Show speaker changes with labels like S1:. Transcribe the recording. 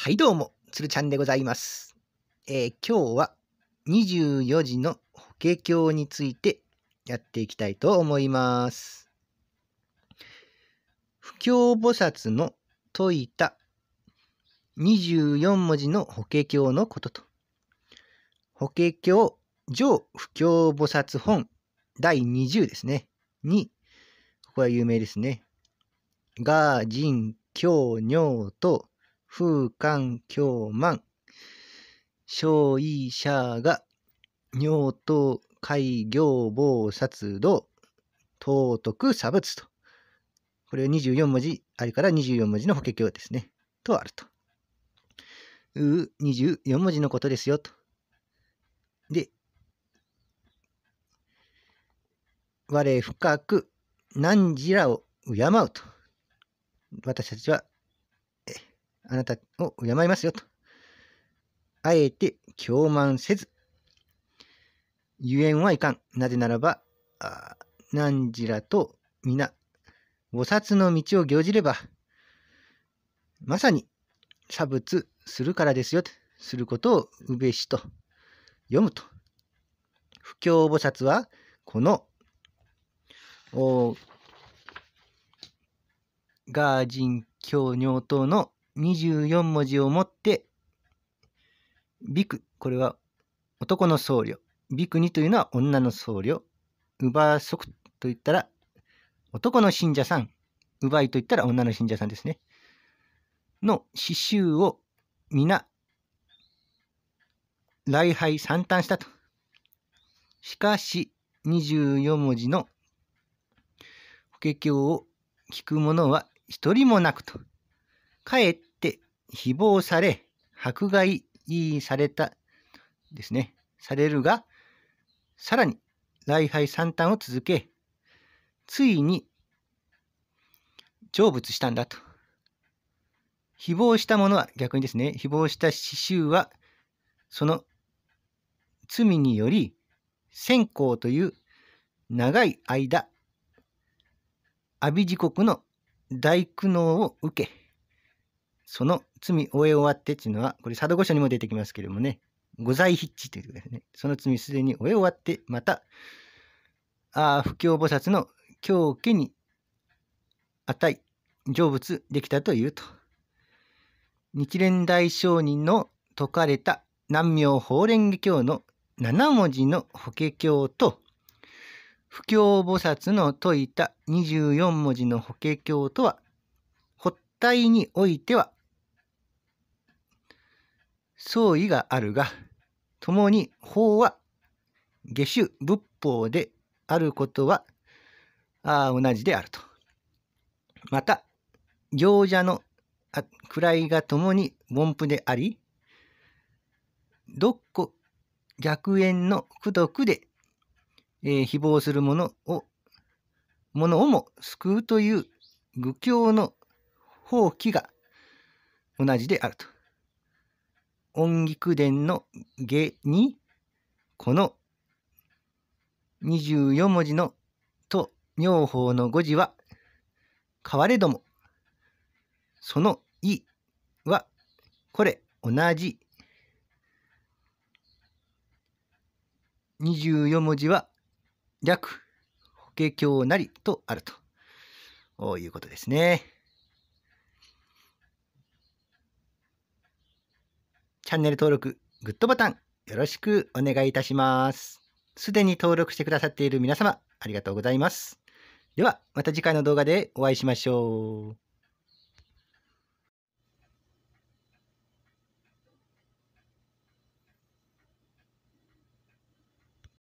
S1: はいどうも、つるちゃんでございます。えー、今日は24時の法華経についてやっていきたいと思います。不教菩薩の説いた24文字の法華経のことと、法華経上不教菩薩本第20ですね。に、ここは有名ですね。が、人、教、尿と、風寒狂慢、小医者が、尿等開業防殺道、道徳差別と。これは24文字、あれから24文字の法華経ですね。とあると。う、24文字のことですよ、と。で、我深く何時らを敬うと。私たちはあなたを敬いますよと。あえて共慢せず。ゆえんはいかん。なぜならば、何時らと皆、菩薩の道を行じれば、まさに差別するからですよと。することをうべしと読むと。不教菩薩は、この、おガージン教尿等の24文字をもって、ビク、これは男の僧侶。ビクニというのは女の僧侶。ウバーソクと言ったら男の信者さん。ウバイと言ったら女の信者さんですね。の刺繍を皆、礼拝散端したと。しかし、24文字の法華経を聞く者は一人もなくと。かえって誹謗され、迫害されたですね、されるが、さらに礼拝惨憺を続け、ついに成仏したんだと。誹謗した者は逆にですね、誹謗した刺繍は、その罪により、線香という長い間、阿鼻地獄の大苦悩を受け、その罪終え終わってっていうのは、これ、佐渡御所にも出てきますけれどもね、御在筆致ということですね。その罪すでに終え終わって、また、あ不教菩薩の狂気に値、成仏できたというと。日蓮大聖人の説かれた南明法蓮華経の7文字の法華経と、不教菩薩の説いた24文字の法華経とは、発体においては相違があるが、共に法は下手仏法であることはあ同じであると。また、行者の位が共に凡夫であり、っこ逆縁の苦毒で、えー、誹謗する者を、者をも救うという愚教の放棄が同じであると。音菊伝の下に、この24文字のと妙法の語字は、変われども、そのいは、これ同じ。24文字は、略、法華経なりとあるということですね。チャンネル登録、グッドボタン、よろしくお願いいたします。すでに登録してくださっている皆様、ありがとうございます。では、また次回の動画でお会いしましょう。